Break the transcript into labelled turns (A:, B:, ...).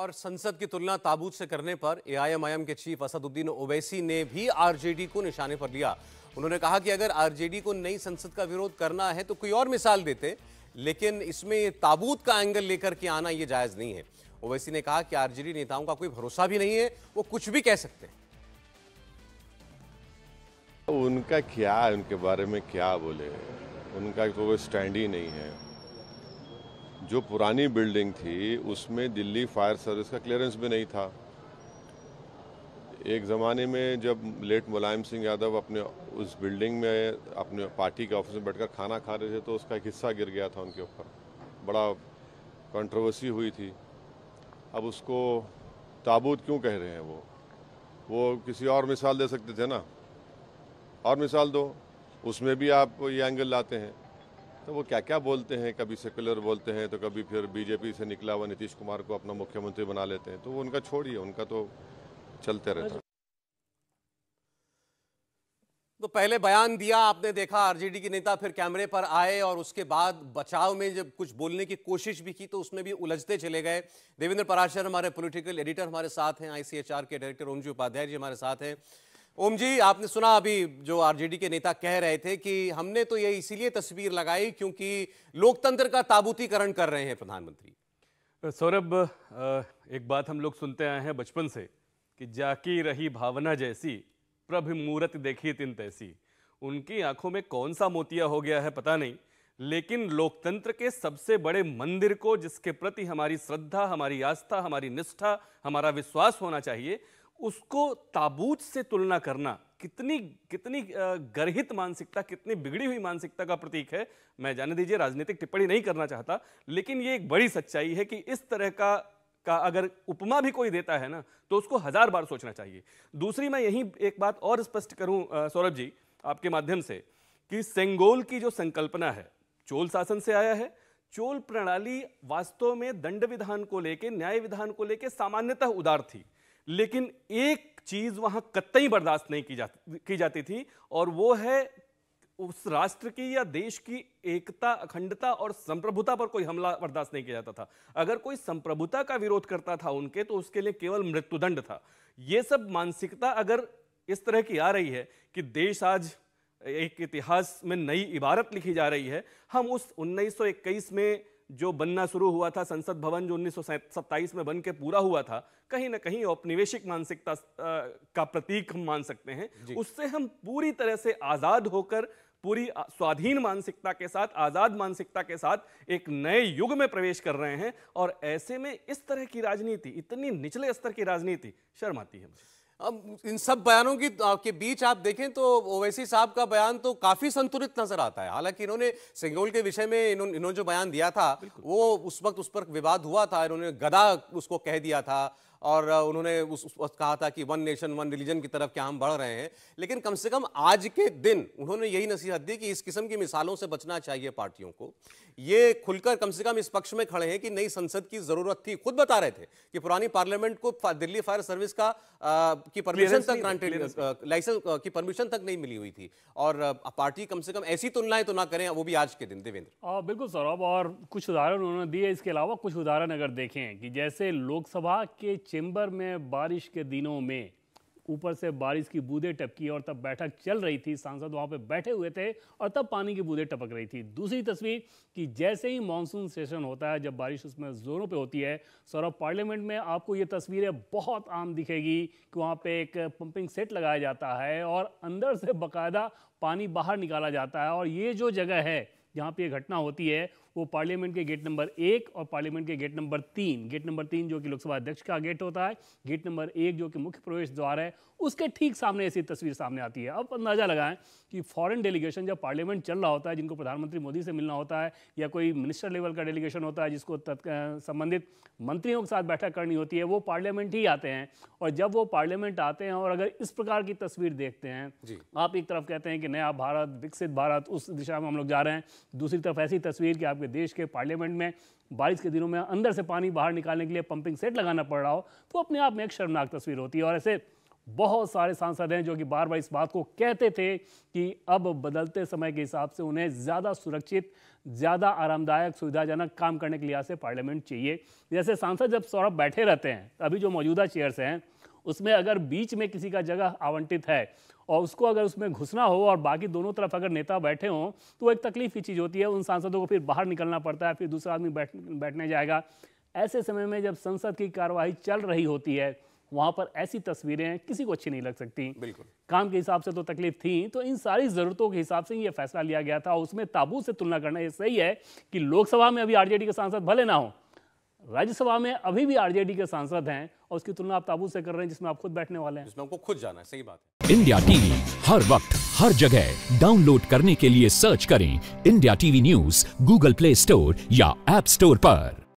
A: और संसद की तुलना ताबूत से करने पर एआईएमआईएम के चीफ असदुद्दीन ओवैसी ने भी आरजेडी को निशाने पर लिया उन्होंने कहा कि अगर आरजेडी को नई संसद का विरोध करना है तो कोई और मिसाल देते लेकिन इसमें ताबूत का एंगल लेकर के आना यह जायज नहीं है ओवैसी ने कहा कि आरजेडी नेताओं का कोई भरोसा भी नहीं है वो कुछ भी कह सकते
B: उनका क्या है उनके बारे में क्या बोले उनका कोई स्टैंड ही नहीं है जो पुरानी बिल्डिंग थी उसमें दिल्ली फायर सर्विस का क्लियरेंस भी नहीं था एक ज़माने में जब लेट मुलायम सिंह यादव अपने उस बिल्डिंग में अपने पार्टी के ऑफिस में बैठकर खाना खा रहे थे तो उसका एक हिस्सा गिर गया था उनके ऊपर बड़ा कंट्रोवर्सी हुई थी अब उसको ताबूत क्यों कह रहे हैं वो वो किसी और मिसाल दे सकते थे ना और मिसाल दो उसमें भी आप ये एंगल लाते हैं तो वो क्या क्या बोलते हैं कभी सेकुलर बोलते हैं तो कभी फिर बीजेपी से निकला हुआ नीतीश कुमार को अपना मुख्यमंत्री बना लेते हैं तो वो उनका छोड़िए उनका तो चलते रहता है
A: तो पहले बयान दिया आपने देखा आरजेडी के नेता फिर कैमरे पर आए और उसके बाद बचाव में जब कुछ बोलने की कोशिश भी की तो उसमें भी उलझते चले गए देवेंद्र पराशर हमारे पॉलिटिकल एडिटर हमारे साथ हैं आईसीएचआर के डायरेक्टर ओमजी उपाध्याय जी हमारे साथ हैं ओम जी आपने सुना अभी जो आरजेडी के नेता कह रहे थे कि हमने तो ये इसीलिए तस्वीर लगाई क्योंकि लोकतंत्र का ताबूतीकरण कर रहे हैं प्रधानमंत्री
C: सौरभ एक बात हम लोग सुनते आए हैं बचपन से कि जाकी रही भावना जैसी प्रभ मूर्त देखी तिन तैसी उनकी आंखों में कौन सा मोतिया हो गया है पता नहीं लेकिन लोकतंत्र के सबसे बड़े मंदिर को जिसके प्रति हमारी श्रद्धा हमारी आस्था हमारी निष्ठा हमारा विश्वास होना चाहिए उसको ताबूत से तुलना करना कितनी कितनी गर्हित मानसिकता कितनी बिगड़ी हुई मानसिकता का प्रतीक है मैं जाने दीजिए राजनीतिक टिप्पणी नहीं करना चाहता लेकिन ये एक बड़ी सच्चाई है कि इस तरह का का अगर उपमा भी कोई देता है ना तो उसको हजार बार सोचना चाहिए दूसरी मैं यही एक बात और स्पष्ट करूं सौरभ जी आपके माध्यम से कि सेंगोल की जो संकल्पना है चोल शासन से आया है चोल प्रणाली वास्तव में दंड विधान को लेकर न्याय विधान को लेकर सामान्यतः उदार थी लेकिन एक चीज वहां कतई बर्दाश्त नहीं की जाती की जाती थी और वो है उस राष्ट्र की या देश की एकता अखंडता और संप्रभुता पर कोई हमला बर्दाश्त नहीं किया जाता था अगर कोई संप्रभुता का विरोध करता था उनके तो उसके लिए केवल मृत्युदंड था यह सब मानसिकता अगर इस तरह की आ रही है कि देश आज एक इतिहास में नई इबारत लिखी जा रही है हम उस उन्नीस में जो बनना शुरू हुआ था संसद भवन जो उन्नीस में बन के पूरा हुआ था कहीं ना कहीं औपनिवेशिक मानसिकता का प्रतीक हम मान सकते हैं उससे हम पूरी तरह से आज़ाद होकर पूरी स्वाधीन मानसिकता के साथ आज़ाद मानसिकता के साथ एक नए युग में प्रवेश कर रहे हैं और ऐसे में इस तरह की
A: राजनीति इतनी निचले स्तर की राजनीति शर्माती है मुझे इन सब बयानों की के बीच आप देखें तो ओवैसी साहब का बयान तो काफी संतुलित नजर आता है हालांकि इन्होंने सिंगोल के विषय में इन्होंने इन्हों जो बयान दिया था वो उस वक्त उस पर विवाद हुआ था इन्होंने गदा उसको कह दिया था और उन्होंने उस, वक्त कहा था कि वन नेशन वन रिलीजन की तरफ क्या हम बढ़ रहे हैं लेकिन कम से कम आज के दिन उन्होंने यही नसीहत दी कि इस किस्म की मिसालों से बचना चाहिए पार्टियों को ये खुलकर कम से कम इस पक्ष में खड़े हैं कि नई संसद की जरूरत थी खुद बता रहे थे कि पुरानी पार्लियामेंट को दिल्ली फायर सर्विस का की परमिशन तक ग्रांटेड लाइसेंस की परमिशन तक नहीं मिली हुई थी और पार्टी कम से कम ऐसी तुलनाएं तो, तो ना करें वो भी आज के दिन देवेंद्र
D: बिल्कुल सौरभ और कुछ उदाहरण उन्होंने दिए इसके अलावा कुछ उदाहरण अगर देखें कि जैसे लोकसभा के चेंबर में बारिश के दिनों में ऊपर से बारिश की बूंदें टपकी और तब बैठक चल रही थी सांसद वहां पे बैठे हुए थे और तब पानी की बूंदें टपक रही थी दूसरी तस्वीर कि जैसे ही मानसून सेशन होता है जब बारिश उसमें जोरों पे होती है सौरभ पार्लियामेंट में आपको ये तस्वीरें बहुत आम दिखेगी कि वहाँ पे एक पंपिंग सेट लगाया जाता है और अंदर से बाकायदा पानी बाहर निकाला जाता है और ये जो जगह है जहाँ पे ये घटना होती है वो पार्लियामेंट के गेट नंबर एक और पार्लियामेंट के गेट नंबर तीन गेट नंबर तीन जो कि लोकसभा अध्यक्ष का गेट होता है गेट नंबर एक जो कि मुख्य प्रवेश द्वार है उसके ठीक सामने ऐसी तस्वीर सामने आती है अब अंदाजा लगाएं कि फॉरेन डेलीगेशन जब पार्लियामेंट चल रहा होता है जिनको प्रधानमंत्री मोदी से मिलना होता है या कोई मिनिस्टर लेवल का डेलीगेशन होता है जिसको संबंधित मंत्रियों के साथ बैठक करनी होती है वो पार्लियामेंट ही आते हैं और जब वो पार्लियामेंट आते हैं और अगर इस प्रकार की तस्वीर देखते हैं आप एक तरफ कहते हैं कि नया भारत विकसित भारत उस दिशा में हम लोग जा रहे हैं दूसरी तरफ ऐसी तस्वीर कि आप आपके देश के पार्लियामेंट में बारिश के दिनों में अंदर से पानी बाहर निकालने के लिए पंपिंग सेट लगाना पड़ रहा हो तो अपने आप में एक शर्मनाक तस्वीर होती है और ऐसे बहुत सारे सांसद हैं जो कि बार बार इस बात को कहते थे कि अब बदलते समय के हिसाब से उन्हें ज़्यादा सुरक्षित ज़्यादा आरामदायक सुविधाजनक काम करने के लिहाज से पार्लियामेंट चाहिए जैसे सांसद जब सौरभ बैठे रहते हैं अभी जो मौजूदा चेयर्स हैं उसमें अगर बीच में किसी का जगह आवंटित है और उसको अगर उसमें घुसना हो और बाकी दोनों तरफ अगर नेता बैठे हों तो एक तकलीफ की चीज़ होती है उन सांसदों को फिर बाहर निकलना पड़ता है फिर दूसरा आदमी बैठ बैठने जाएगा ऐसे समय में जब संसद की कार्यवाही चल रही होती है वहाँ पर ऐसी तस्वीरें किसी को अच्छी नहीं लग सकती बिल्कुल काम के हिसाब से तो तकलीफ थी तो इन सारी ज़रूरतों के हिसाब से ये फैसला लिया गया था उसमें ताबू से तुलना करना ये सही है कि लोकसभा में अभी आरजेडी के सांसद भले ना हों राज्यसभा में अभी भी आरजेडी के सांसद हैं और उसकी तुलना आप ताबूत से कर रहे हैं जिसमें आप खुद बैठने वाले हैं जिसमें खुद जाना है सही बात है इंडिया टीवी हर वक्त हर जगह डाउनलोड करने के लिए सर्च करें India TV news Google play store या एप स्टोर पर